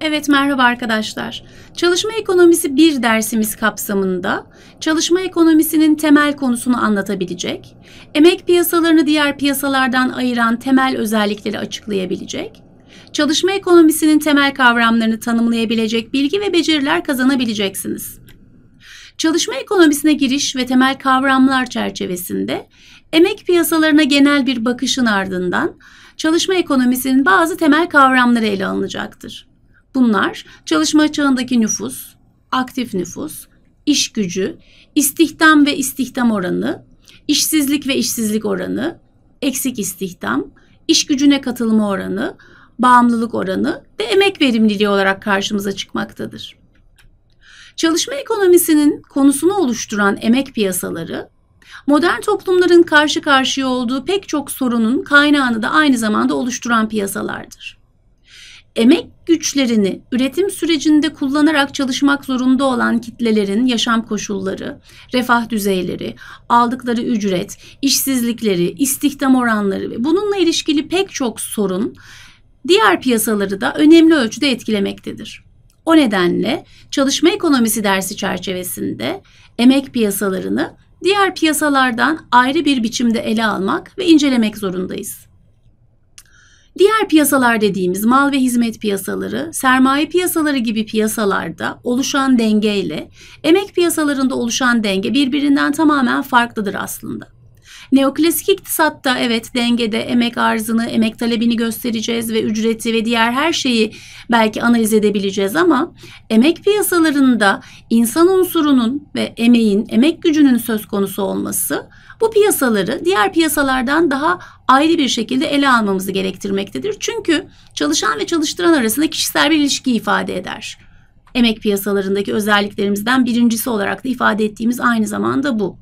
Evet merhaba arkadaşlar. Çalışma ekonomisi 1 dersimiz kapsamında çalışma ekonomisinin temel konusunu anlatabilecek, emek piyasalarını diğer piyasalardan ayıran temel özellikleri açıklayabilecek, çalışma ekonomisinin temel kavramlarını tanımlayabilecek bilgi ve beceriler kazanabileceksiniz. Çalışma ekonomisine giriş ve temel kavramlar çerçevesinde emek piyasalarına genel bir bakışın ardından çalışma ekonomisinin bazı temel kavramları ele alınacaktır. Bunlar çalışma çağındaki nüfus, aktif nüfus, iş gücü, istihdam ve istihdam oranı, işsizlik ve işsizlik oranı, eksik istihdam, iş gücüne katılma oranı, bağımlılık oranı ve emek verimliliği olarak karşımıza çıkmaktadır. Çalışma ekonomisinin konusunu oluşturan emek piyasaları, modern toplumların karşı karşıya olduğu pek çok sorunun kaynağını da aynı zamanda oluşturan piyasalardır emek güçlerini üretim sürecinde kullanarak çalışmak zorunda olan kitlelerin yaşam koşulları, refah düzeyleri, aldıkları ücret, işsizlikleri, istihdam oranları ve bununla ilişkili pek çok sorun diğer piyasaları da önemli ölçüde etkilemektedir. O nedenle çalışma ekonomisi dersi çerçevesinde emek piyasalarını diğer piyasalardan ayrı bir biçimde ele almak ve incelemek zorundayız. Diğer piyasalar dediğimiz mal ve hizmet piyasaları, sermaye piyasaları gibi piyasalarda oluşan denge ile emek piyasalarında oluşan denge birbirinden tamamen farklıdır aslında. Neoklasik iktisatta evet dengede emek arzını, emek talebini göstereceğiz ve ücreti ve diğer her şeyi belki analiz edebileceğiz ama emek piyasalarında insan unsurunun ve emeğin, emek gücünün söz konusu olması bu piyasaları diğer piyasalardan daha ayrı bir şekilde ele almamızı gerektirmektedir. Çünkü çalışan ve çalıştıran arasında kişisel bir ilişki ifade eder. Emek piyasalarındaki özelliklerimizden birincisi olarak da ifade ettiğimiz aynı zamanda bu.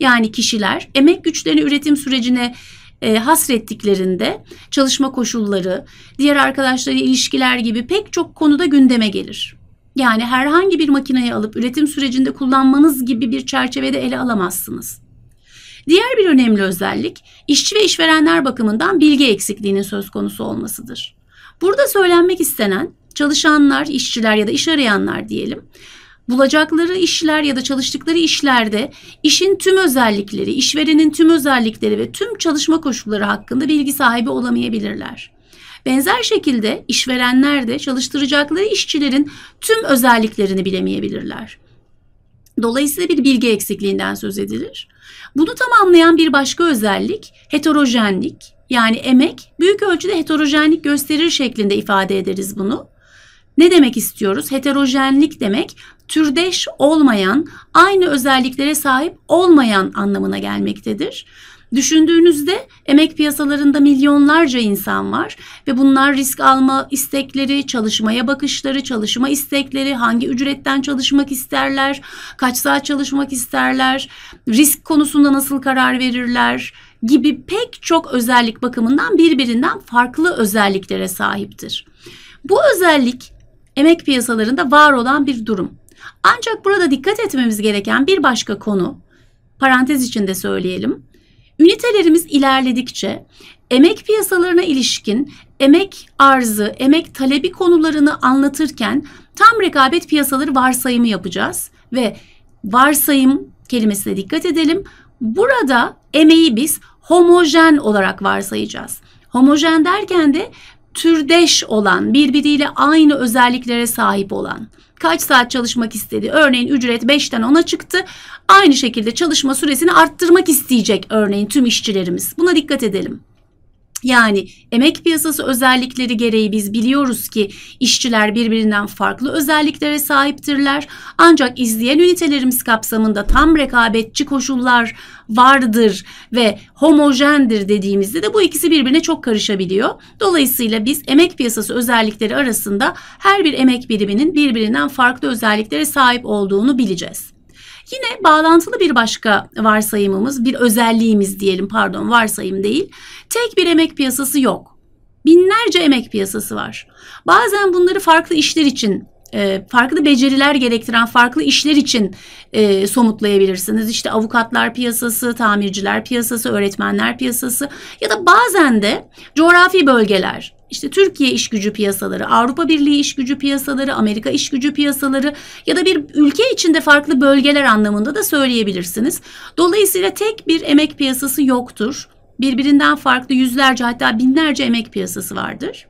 Yani kişiler emek güçlerini üretim sürecine e, hasrettiklerinde çalışma koşulları, diğer arkadaşları ilişkiler gibi pek çok konuda gündeme gelir. Yani herhangi bir makineyi alıp üretim sürecinde kullanmanız gibi bir çerçevede ele alamazsınız. Diğer bir önemli özellik işçi ve işverenler bakımından bilgi eksikliğinin söz konusu olmasıdır. Burada söylenmek istenen çalışanlar, işçiler ya da iş arayanlar diyelim bulacakları işler ya da çalıştıkları işlerde işin tüm özellikleri, işverenin tüm özellikleri ve tüm çalışma koşulları hakkında bilgi sahibi olamayabilirler. Benzer şekilde işverenler de çalıştıracakları işçilerin tüm özelliklerini bilemeyebilirler. Dolayısıyla bir bilgi eksikliğinden söz edilir. Bunu tamamlayan bir başka özellik heterojenlik. Yani emek büyük ölçüde heterojenlik gösterir şeklinde ifade ederiz bunu. Ne demek istiyoruz? Heterojenlik demek türdeş olmayan, aynı özelliklere sahip olmayan anlamına gelmektedir. Düşündüğünüzde emek piyasalarında milyonlarca insan var ve bunlar risk alma istekleri, çalışmaya bakışları, çalışma istekleri, hangi ücretten çalışmak isterler, kaç saat çalışmak isterler, risk konusunda nasıl karar verirler gibi pek çok özellik bakımından birbirinden farklı özelliklere sahiptir. Bu özellik emek piyasalarında var olan bir durum. Ancak burada dikkat etmemiz gereken bir başka konu, parantez içinde söyleyelim. Ünitelerimiz ilerledikçe emek piyasalarına ilişkin emek arzı, emek talebi konularını anlatırken tam rekabet piyasaları varsayımı yapacağız ve varsayım kelimesine dikkat edelim. Burada emeği biz homojen olarak varsayacağız. Homojen derken de türdeş olan, birbiriyle aynı özelliklere sahip olan. Kaç saat çalışmak istedi? Örneğin ücret 5'ten 10'a çıktı. Aynı şekilde çalışma süresini arttırmak isteyecek örneğin tüm işçilerimiz. Buna dikkat edelim. Yani emek piyasası özellikleri gereği biz biliyoruz ki işçiler birbirinden farklı özelliklere sahiptirler. Ancak izleyen ünitelerimiz kapsamında tam rekabetçi koşullar vardır ve homojendir dediğimizde de bu ikisi birbirine çok karışabiliyor. Dolayısıyla biz emek piyasası özellikleri arasında her bir emek biriminin birbirinden farklı özelliklere sahip olduğunu bileceğiz. Yine bağlantılı bir başka varsayımımız, bir özelliğimiz diyelim pardon varsayım değil. Tek bir emek piyasası yok. Binlerce emek piyasası var. Bazen bunları farklı işler için e, farklı beceriler gerektiren farklı işler için e, somutlayabilirsiniz. İşte avukatlar piyasası, tamirciler piyasası, öğretmenler piyasası ya da bazen de coğrafi bölgeler, işte Türkiye iş gücü piyasaları, Avrupa Birliği iş gücü piyasaları, Amerika iş gücü piyasaları ya da bir ülke içinde farklı bölgeler anlamında da söyleyebilirsiniz. Dolayısıyla tek bir emek piyasası yoktur. Birbirinden farklı yüzlerce hatta binlerce emek piyasası vardır.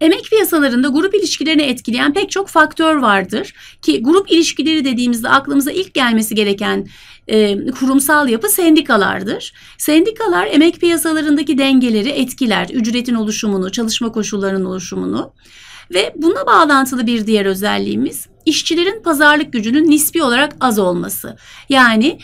Emek piyasalarında grup ilişkilerini etkileyen pek çok faktör vardır ki grup ilişkileri dediğimizde aklımıza ilk gelmesi gereken e, kurumsal yapı sendikalardır. Sendikalar emek piyasalarındaki dengeleri etkiler, ücretin oluşumunu, çalışma koşullarının oluşumunu ve buna bağlantılı bir diğer özelliğimiz işçilerin pazarlık gücünün nispi olarak az olması. Yani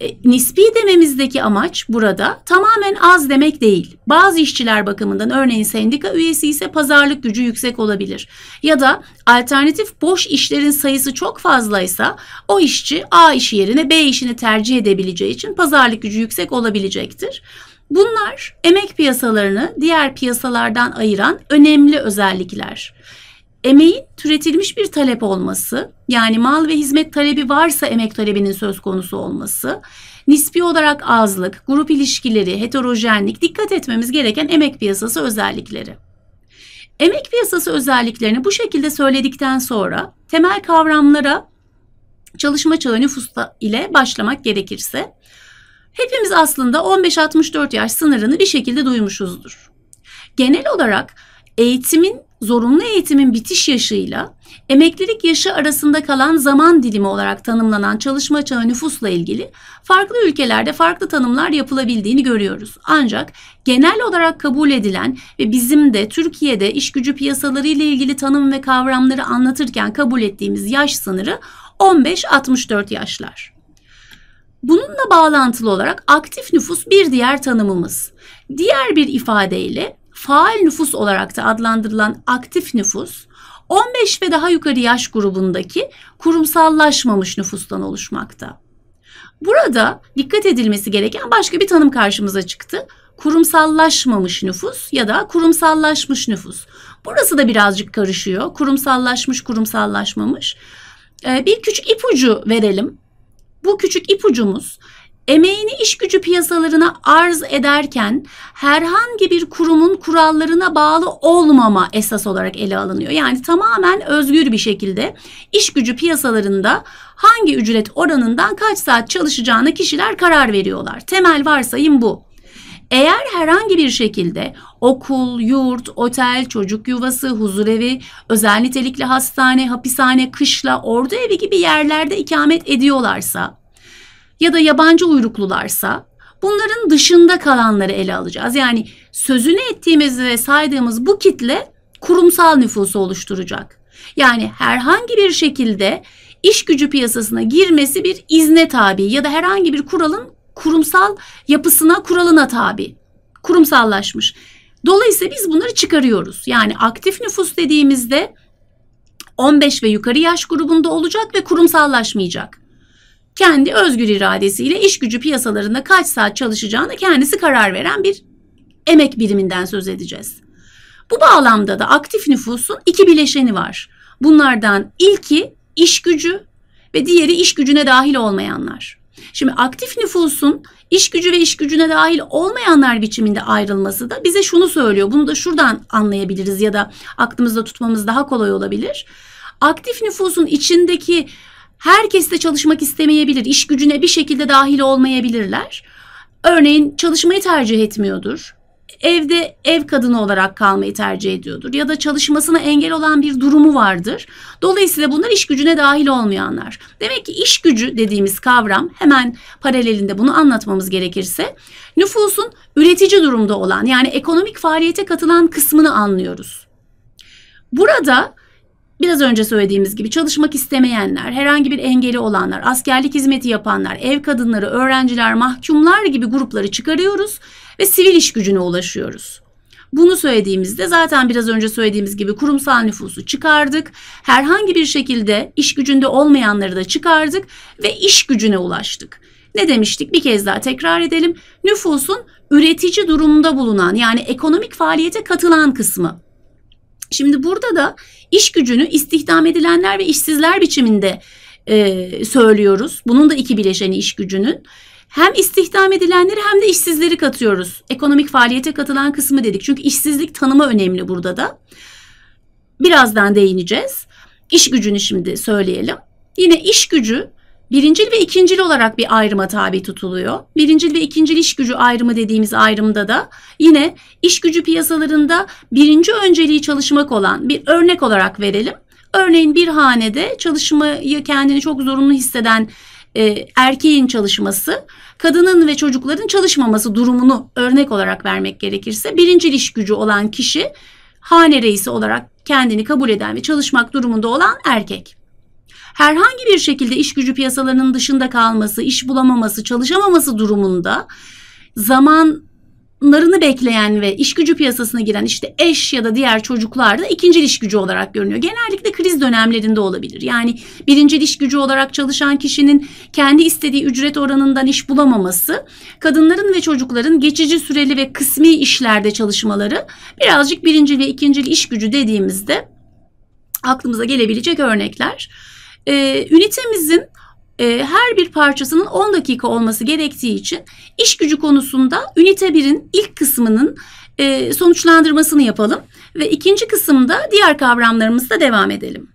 e, nispi dememizdeki amaç burada tamamen az demek değil. Bazı işçiler bakımından örneğin sendika üyesi ise pazarlık gücü yüksek olabilir. Ya da alternatif boş işlerin sayısı çok fazlaysa o işçi A işi yerine B işini tercih edebileceği için pazarlık gücü yüksek olabilecektir. Bunlar emek piyasalarını diğer piyasalardan ayıran önemli özellikler emeğin türetilmiş bir talep olması, yani mal ve hizmet talebi varsa emek talebinin söz konusu olması, nispi olarak azlık, grup ilişkileri, heterojenlik, dikkat etmemiz gereken emek piyasası özellikleri. Emek piyasası özelliklerini bu şekilde söyledikten sonra temel kavramlara çalışma çağı nüfusta ile başlamak gerekirse hepimiz aslında 15-64 yaş sınırını bir şekilde duymuşuzdur. Genel olarak eğitimin zorunlu eğitimin bitiş yaşıyla emeklilik yaşı arasında kalan zaman dilimi olarak tanımlanan çalışma çağı nüfusla ilgili farklı ülkelerde farklı tanımlar yapılabildiğini görüyoruz. Ancak genel olarak kabul edilen ve bizim de Türkiye'de iş gücü piyasaları ile ilgili tanım ve kavramları anlatırken kabul ettiğimiz yaş sınırı 15-64 yaşlar. Bununla bağlantılı olarak aktif nüfus bir diğer tanımımız. Diğer bir ifadeyle faal nüfus olarak da adlandırılan aktif nüfus 15 ve daha yukarı yaş grubundaki kurumsallaşmamış nüfustan oluşmakta. Burada dikkat edilmesi gereken başka bir tanım karşımıza çıktı. Kurumsallaşmamış nüfus ya da kurumsallaşmış nüfus. Burası da birazcık karışıyor. Kurumsallaşmış, kurumsallaşmamış. Ee, bir küçük ipucu verelim. Bu küçük ipucumuz Emeğini iş gücü piyasalarına arz ederken herhangi bir kurumun kurallarına bağlı olmama esas olarak ele alınıyor. Yani tamamen özgür bir şekilde iş gücü piyasalarında hangi ücret oranından kaç saat çalışacağına kişiler karar veriyorlar. Temel varsayım bu. Eğer herhangi bir şekilde okul, yurt, otel, çocuk yuvası, huzurevi, özel nitelikli hastane, hapishane, kışla, ordu evi gibi yerlerde ikamet ediyorlarsa ya da yabancı uyruklularsa bunların dışında kalanları ele alacağız. Yani sözünü ettiğimiz ve saydığımız bu kitle kurumsal nüfusu oluşturacak. Yani herhangi bir şekilde iş gücü piyasasına girmesi bir izne tabi ya da herhangi bir kuralın kurumsal yapısına, kuralına tabi. Kurumsallaşmış. Dolayısıyla biz bunları çıkarıyoruz. Yani aktif nüfus dediğimizde 15 ve yukarı yaş grubunda olacak ve kurumsallaşmayacak kendi özgür iradesiyle iş gücü piyasalarında kaç saat çalışacağını kendisi karar veren bir emek biriminden söz edeceğiz. Bu bağlamda da aktif nüfusun iki bileşeni var. Bunlardan ilki iş gücü ve diğeri iş gücüne dahil olmayanlar. Şimdi aktif nüfusun iş gücü ve iş gücüne dahil olmayanlar biçiminde ayrılması da bize şunu söylüyor. Bunu da şuradan anlayabiliriz ya da aklımızda tutmamız daha kolay olabilir. Aktif nüfusun içindeki Herkes de çalışmak istemeyebilir. İş gücüne bir şekilde dahil olmayabilirler. Örneğin çalışmayı tercih etmiyordur. Evde ev kadını olarak kalmayı tercih ediyordur ya da çalışmasına engel olan bir durumu vardır. Dolayısıyla bunlar iş gücüne dahil olmayanlar. Demek ki iş gücü dediğimiz kavram hemen paralelinde bunu anlatmamız gerekirse nüfusun üretici durumda olan yani ekonomik faaliyete katılan kısmını anlıyoruz. Burada Biraz önce söylediğimiz gibi çalışmak istemeyenler, herhangi bir engeli olanlar, askerlik hizmeti yapanlar, ev kadınları, öğrenciler, mahkumlar gibi grupları çıkarıyoruz ve sivil iş gücüne ulaşıyoruz. Bunu söylediğimizde zaten biraz önce söylediğimiz gibi kurumsal nüfusu çıkardık. Herhangi bir şekilde iş gücünde olmayanları da çıkardık ve iş gücüne ulaştık. Ne demiştik? Bir kez daha tekrar edelim. Nüfusun üretici durumda bulunan yani ekonomik faaliyete katılan kısmı. Şimdi burada da iş gücünü istihdam edilenler ve işsizler biçiminde e, söylüyoruz. Bunun da iki bileşeni iş gücünün. Hem istihdam edilenleri hem de işsizleri katıyoruz. Ekonomik faaliyete katılan kısmı dedik. Çünkü işsizlik tanımı önemli burada da. Birazdan değineceğiz. İş gücünü şimdi söyleyelim. Yine iş gücü birincil ve ikincil olarak bir ayrıma tabi tutuluyor. Birincil ve ikincil iş gücü ayrımı dediğimiz ayrımda da yine iş gücü piyasalarında birinci önceliği çalışmak olan bir örnek olarak verelim. Örneğin bir hanede çalışmayı kendini çok zorunlu hisseden e, erkeğin çalışması, kadının ve çocukların çalışmaması durumunu örnek olarak vermek gerekirse birincil iş gücü olan kişi hane reisi olarak kendini kabul eden ve çalışmak durumunda olan erkek herhangi bir şekilde iş gücü piyasalarının dışında kalması, iş bulamaması, çalışamaması durumunda zaman larını bekleyen ve iş gücü piyasasına giren işte eş ya da diğer çocuklarda ikinci iş gücü olarak görünüyor. Genellikle kriz dönemlerinde olabilir. Yani birinci iş gücü olarak çalışan kişinin kendi istediği ücret oranından iş bulamaması, kadınların ve çocukların geçici süreli ve kısmi işlerde çalışmaları birazcık birinci ve ikinci iş gücü dediğimizde aklımıza gelebilecek örnekler e, ünitemizin e, her bir parçasının 10 dakika olması gerektiği için iş gücü konusunda ünite 1'in ilk kısmının e, sonuçlandırmasını yapalım ve ikinci kısımda diğer kavramlarımızla devam edelim.